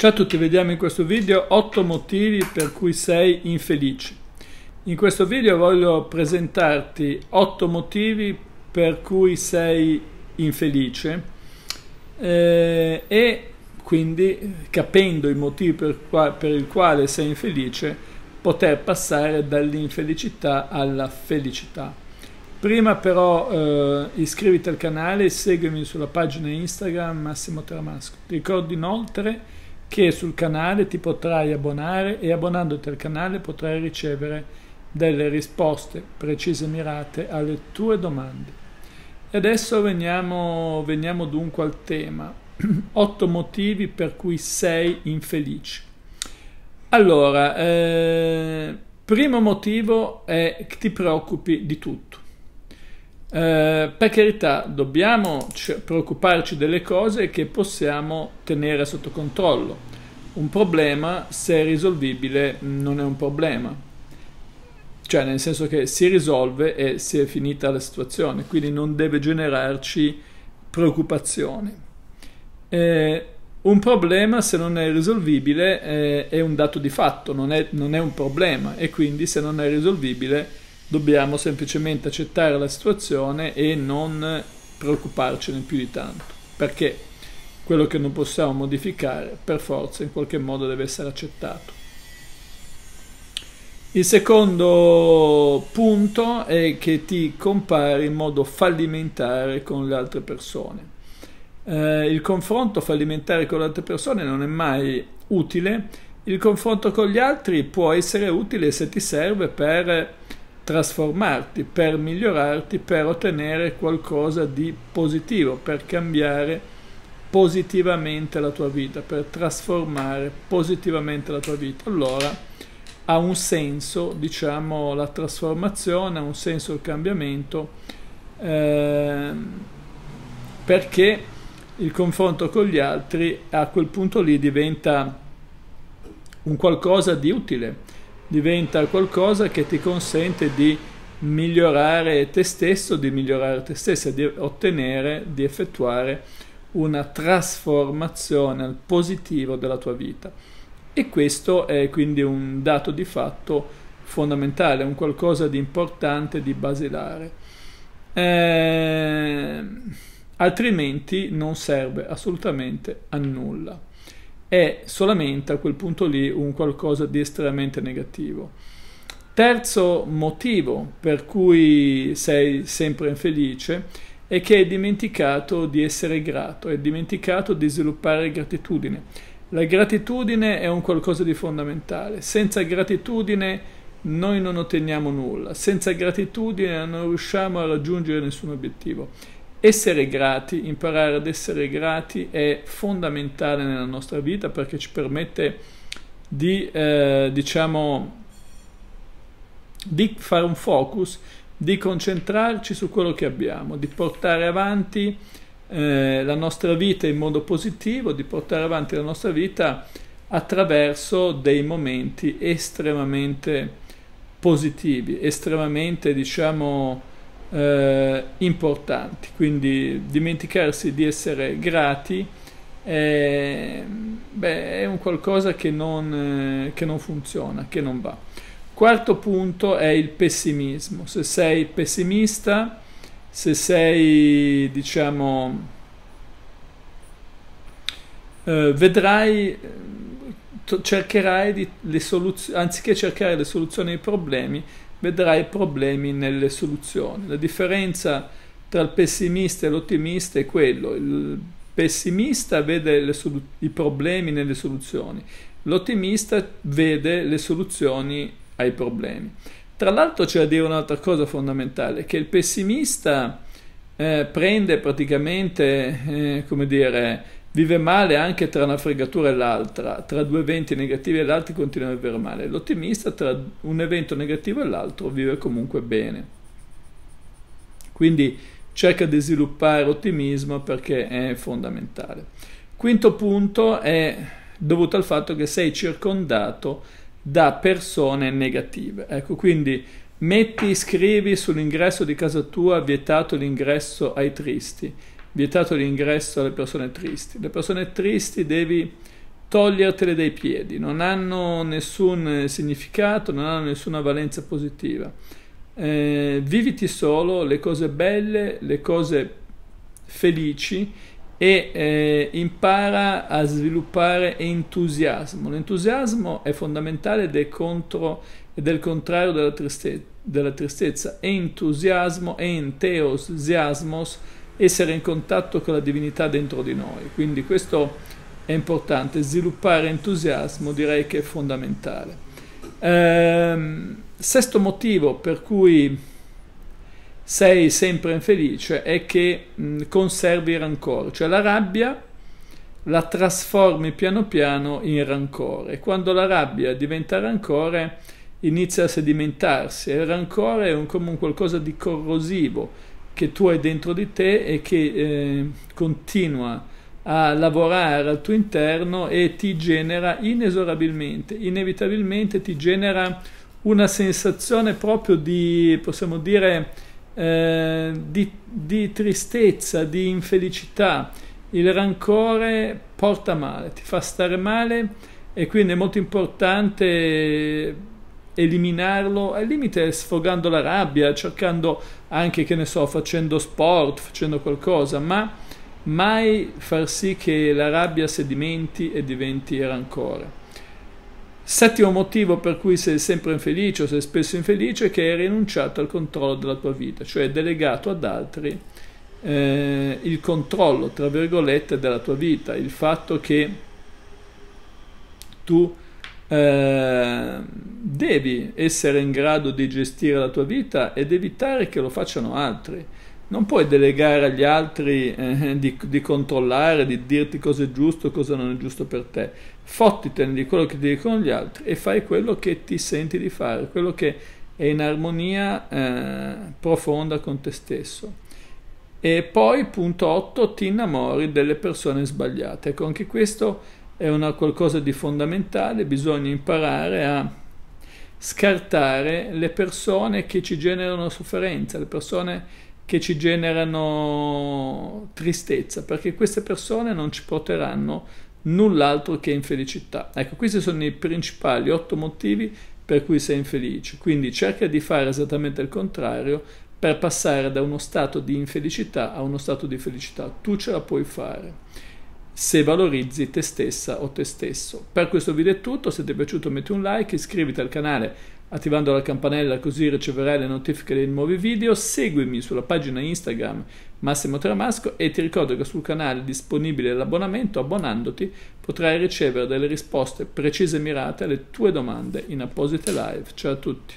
Ciao a tutti, vediamo in questo video 8 motivi per cui sei infelice. In questo video voglio presentarti 8 motivi per cui sei infelice eh, e quindi capendo i motivi per, qua, per il quale sei infelice poter passare dall'infelicità alla felicità. Prima però eh, iscriviti al canale e seguimi sulla pagina Instagram Massimo Tramasco. Ti ricordo inoltre che sul canale ti potrai abbonare e abbonandoti al canale potrai ricevere delle risposte precise e mirate alle tue domande. E adesso veniamo, veniamo dunque al tema. Otto motivi per cui sei infelice. Allora, eh, primo motivo è che ti preoccupi di tutto. Eh, per carità, dobbiamo preoccuparci delle cose che possiamo tenere sotto controllo. Un problema, se è risolvibile, non è un problema. Cioè, nel senso che si risolve e si è finita la situazione, quindi non deve generarci preoccupazioni. Eh, un problema, se non è risolvibile, eh, è un dato di fatto, non è, non è un problema e quindi se non è risolvibile dobbiamo semplicemente accettare la situazione e non preoccuparcene più di tanto, perché quello che non possiamo modificare per forza in qualche modo deve essere accettato. Il secondo punto è che ti compari in modo fallimentare con le altre persone. Eh, il confronto fallimentare con le altre persone non è mai utile, il confronto con gli altri può essere utile se ti serve per trasformarti, per migliorarti, per ottenere qualcosa di positivo, per cambiare positivamente la tua vita, per trasformare positivamente la tua vita. Allora ha un senso, diciamo, la trasformazione, ha un senso il cambiamento, eh, perché il confronto con gli altri a quel punto lì diventa un qualcosa di utile diventa qualcosa che ti consente di migliorare te stesso, di migliorare te stessa, di ottenere, di effettuare una trasformazione al positivo della tua vita. E questo è quindi un dato di fatto fondamentale, un qualcosa di importante, di basilare. Eh, altrimenti non serve assolutamente a nulla è solamente a quel punto lì un qualcosa di estremamente negativo. Terzo motivo per cui sei sempre infelice è che hai dimenticato di essere grato, hai dimenticato di sviluppare gratitudine. La gratitudine è un qualcosa di fondamentale. Senza gratitudine noi non otteniamo nulla, senza gratitudine non riusciamo a raggiungere nessun obiettivo essere grati, imparare ad essere grati è fondamentale nella nostra vita perché ci permette di, eh, diciamo, di fare un focus, di concentrarci su quello che abbiamo, di portare avanti eh, la nostra vita in modo positivo, di portare avanti la nostra vita attraverso dei momenti estremamente positivi, estremamente, diciamo, eh, importanti, quindi dimenticarsi di essere grati è, beh, è un qualcosa che non, eh, che non funziona, che non va. Quarto punto è il pessimismo. Se sei pessimista, se sei, diciamo, eh, vedrai, eh, cercherai di, le soluzioni, anziché cercare le soluzioni ai problemi, vedrai problemi nelle soluzioni. La differenza tra il pessimista e l'ottimista è quello, il pessimista vede solu- i problemi nelle soluzioni, l'ottimista vede le soluzioni ai problemi. Tra l'altro c'è da dire un'altra cosa fondamentale, che il pessimista eh, prende praticamente, eh, come dire, vive male anche tra una fregatura e l'altra, tra due eventi negativi e l'altro continua a vivere male. L'ottimista tra un evento negativo e l'altro vive comunque bene. Quindi cerca di sviluppare ottimismo perché è fondamentale. Quinto punto è dovuto al fatto che sei circondato da persone negative. Ecco, quindi metti, scrivi sull'ingresso di casa tua vietato l'ingresso ai tristi vietato l'ingresso alle persone tristi. Le persone tristi devi togliertele dai piedi, non hanno nessun eh, significato, non hanno nessuna valenza positiva. Eh, viviti solo le cose belle, le cose felici e eh, impara a sviluppare entusiasmo. L'entusiasmo è fondamentale ed è, contro, e del contrario della, triste, della tristezza. Entusiasmo, enteosiasmos, essere in contatto con la divinità dentro di noi. Quindi questo è importante, sviluppare entusiasmo direi che è fondamentale. Ehm, sesto motivo per cui sei sempre infelice è che mh, conservi il rancore, cioè la rabbia la trasformi piano piano in rancore. Quando la rabbia diventa rancore inizia a sedimentarsi e il rancore è un, come qualcosa di corrosivo che tu hai dentro di te e che eh, continua a lavorare al tuo interno e ti genera inesorabilmente, inevitabilmente ti genera una sensazione proprio di, possiamo dire, eh, di, di tristezza, di infelicità. Il rancore porta male, ti fa stare male e quindi è molto importante eliminarlo, al limite sfogando la rabbia, cercando anche, che ne so, facendo sport, facendo qualcosa, ma mai far sì che la rabbia sedimenti e diventi rancore. Settimo motivo per cui sei sempre infelice o sei spesso infelice è che hai rinunciato al controllo della tua vita, cioè hai delegato ad altri eh, il controllo, tra virgolette, della tua vita, il fatto che tu eh, devi essere in grado di gestire la tua vita ed evitare che lo facciano altri. Non puoi delegare agli altri eh, di, di, controllare, di dirti cosa è giusto, e cosa non è giusto per te. Fottitene di quello che ti dicono gli altri e fai quello che ti senti di fare, quello che è in armonia eh, profonda con te stesso. E poi, punto 8, ti innamori delle persone sbagliate. Ecco, anche questo è una qualcosa di fondamentale, bisogna imparare a scartare le persone che ci generano sofferenza, le persone che ci generano tristezza, perché queste persone non ci porteranno null'altro che infelicità. Ecco, questi sono i principali otto motivi per cui sei infelice. Quindi cerca di fare esattamente il contrario per passare da uno stato di infelicità a uno stato di felicità. Tu ce la puoi fare se valorizzi te stessa o te stesso. Per questo video è tutto, se ti è piaciuto metti un like, iscriviti al canale attivando la campanella così riceverai le notifiche dei nuovi video, seguimi sulla pagina Instagram Massimo Tramasco e ti ricordo che sul canale è disponibile l'abbonamento, abbonandoti potrai ricevere delle risposte precise e mirate alle tue domande in apposite live. Ciao a tutti!